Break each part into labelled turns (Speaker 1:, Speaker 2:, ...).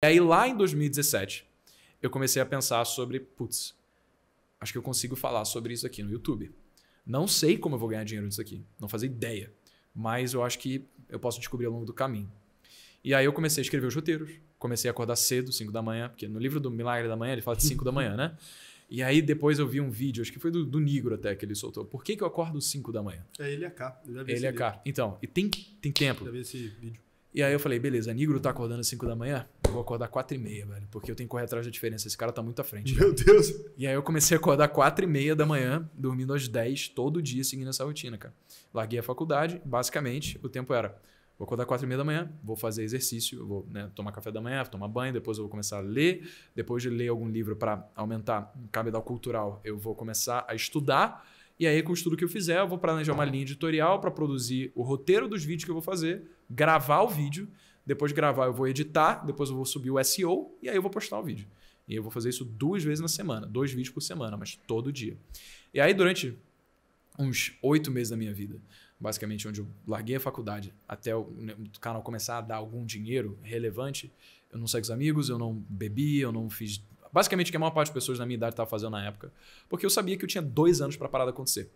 Speaker 1: E aí lá em 2017, eu comecei a pensar sobre, putz, acho que eu consigo falar sobre isso aqui no YouTube. Não sei como eu vou ganhar dinheiro disso aqui, não fazia ideia, mas eu acho que eu posso descobrir ao longo do caminho. E aí eu comecei a escrever os roteiros, comecei a acordar cedo, 5 da manhã, porque no livro do Milagre da Manhã ele fala de 5 da manhã, né? E aí depois eu vi um vídeo, acho que foi do, do Nigro até que ele soltou. Por que, que eu acordo 5 da manhã? É, ele é cá. ele é cá. Então, e tem, tem tempo. Já vi esse vídeo. E aí eu falei, beleza, Nigro tá acordando às 5 da manhã, eu vou acordar 4 e meia, velho, porque eu tenho que correr atrás da diferença, esse cara tá muito à frente. Meu velho. Deus! E aí eu comecei a acordar 4 e meia da manhã, dormindo às 10, todo dia seguindo essa rotina, cara. Larguei a faculdade, basicamente o tempo era, vou acordar 4 e meia da manhã, vou fazer exercício, vou né, tomar café da manhã, tomar banho, depois eu vou começar a ler, depois de ler algum livro para aumentar o cabedal cultural, eu vou começar a estudar e aí, com o estudo que eu fizer, eu vou planejar uma linha editorial para produzir o roteiro dos vídeos que eu vou fazer, gravar o vídeo. Depois de gravar, eu vou editar, depois eu vou subir o SEO e aí eu vou postar o vídeo. E eu vou fazer isso duas vezes na semana, dois vídeos por semana, mas todo dia. E aí, durante uns oito meses da minha vida, basicamente, onde eu larguei a faculdade até o né, canal começar a dar algum dinheiro relevante, eu não saí com os amigos, eu não bebi, eu não fiz basicamente o que a maior parte das pessoas na minha idade estava fazendo na época, porque eu sabia que eu tinha dois anos para a parada acontecer.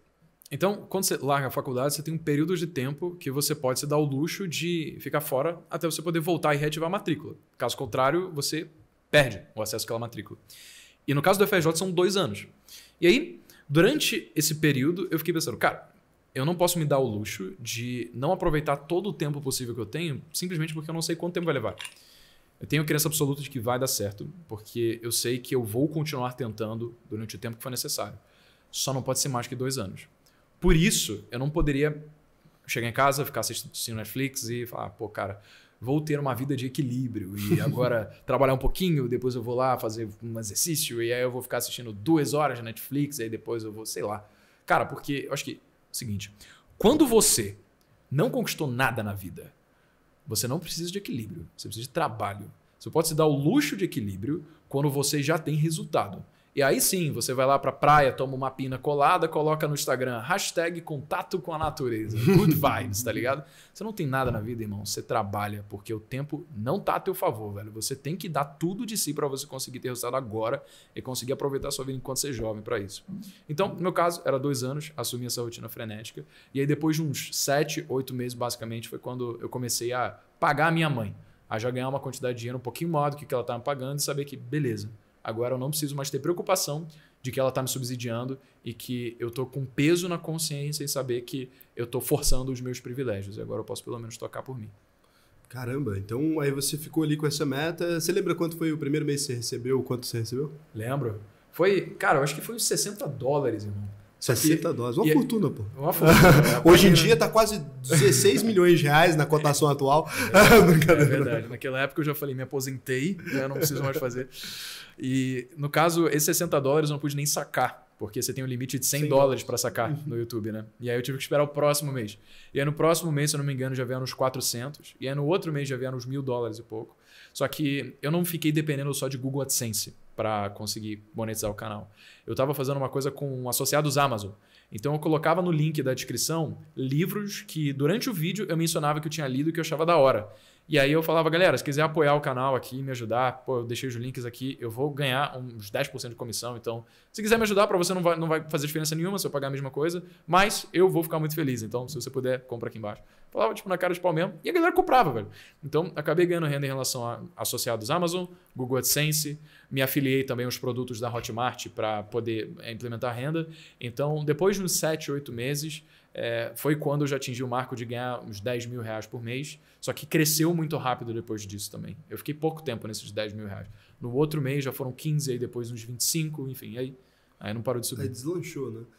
Speaker 1: Então, quando você larga a faculdade, você tem um período de tempo que você pode se dar o luxo de ficar fora até você poder voltar e reativar a matrícula. Caso contrário, você perde o acesso àquela matrícula. E no caso do FJ são dois anos. E aí, durante esse período, eu fiquei pensando, cara, eu não posso me dar o luxo de não aproveitar todo o tempo possível que eu tenho, simplesmente porque eu não sei quanto tempo vai levar. Eu tenho crença absoluta de que vai dar certo, porque eu sei que eu vou continuar tentando durante o tempo que for necessário. Só não pode ser mais que dois anos. Por isso, eu não poderia chegar em casa, ficar assistindo Netflix e falar, ah, pô, cara, vou ter uma vida de equilíbrio e agora trabalhar um pouquinho, depois eu vou lá fazer um exercício e aí eu vou ficar assistindo duas horas de Netflix e aí depois eu vou, sei lá. Cara, porque eu acho que é o seguinte, quando você não conquistou nada na vida, você não precisa de equilíbrio, você precisa de trabalho. Você pode se dar o luxo de equilíbrio quando você já tem resultado. E aí sim, você vai lá para praia, toma uma pina colada, coloca no Instagram hashtag contato com a natureza. Good vibes, tá ligado? Você não tem nada na vida, irmão. Você trabalha, porque o tempo não tá a teu favor, velho. Você tem que dar tudo de si para você conseguir ter resultado agora e conseguir aproveitar a sua vida enquanto você é jovem para isso. Então, no meu caso, era dois anos, assumi essa rotina frenética. E aí, depois de uns sete, oito meses, basicamente, foi quando eu comecei a pagar a minha mãe. A já ganhar uma quantidade de dinheiro um pouquinho maior do que ela estava pagando e saber que, beleza, Agora eu não preciso mais ter preocupação de que ela está me subsidiando e que eu estou com peso na consciência em saber que eu estou forçando os meus privilégios. E agora eu posso pelo menos tocar por mim. Caramba, então aí você ficou ali com essa meta. Você lembra quanto foi o primeiro mês que você recebeu? Quanto você recebeu? Lembro. Foi, cara, eu acho que foi uns 60 dólares, irmão. 60 e, dólares. Uma e, é- fortuna, pô. Uma fortuna. Né? Hoje em dia tá quase 16 milhões de reais na cotação é. atual. É, É verdade. Naquela época eu já falei, me aposentei, né? não preciso mais fazer. E no caso, esses 60 dólares eu não pude nem sacar. Porque você tem um limite de 100, dólares para sacar uhum. no YouTube, né? E aí eu tive que esperar o próximo mês. E aí no próximo mês, se eu não me engano, já vieram uns 400. E aí no outro mês já vieram uns mil dólares e pouco. Só que eu não fiquei dependendo só de Google AdSense para conseguir monetizar o canal. Eu estava fazendo uma coisa com associados Amazon. Então eu colocava no link da descrição livros que durante o vídeo eu mencionava que eu tinha lido e que eu achava da hora. E aí eu falava, galera, se quiser apoiar o canal aqui me ajudar, pô, eu deixei os links aqui, eu vou ganhar uns 10% de comissão. Então, se quiser me ajudar, para você não vai, não vai fazer diferença nenhuma se eu pagar a mesma coisa, mas eu vou ficar muito feliz. Então, se você puder, compra aqui embaixo. Falava, tipo, na cara de pau mesmo. E a galera comprava, velho. Então, acabei ganhando renda em relação a associados Amazon, Google AdSense. Me afiliei também aos produtos da Hotmart para poder é, implementar renda. Então, depois mesmo 7, 8 meses, é, foi quando eu já atingi o marco de ganhar uns 10 mil reais por mês. Só que cresceu muito rápido depois disso também. Eu fiquei pouco tempo nesses 10 mil reais. No outro mês já foram 15, aí depois uns 25, enfim, aí, aí não parou de subir. Aí deslanchou, né?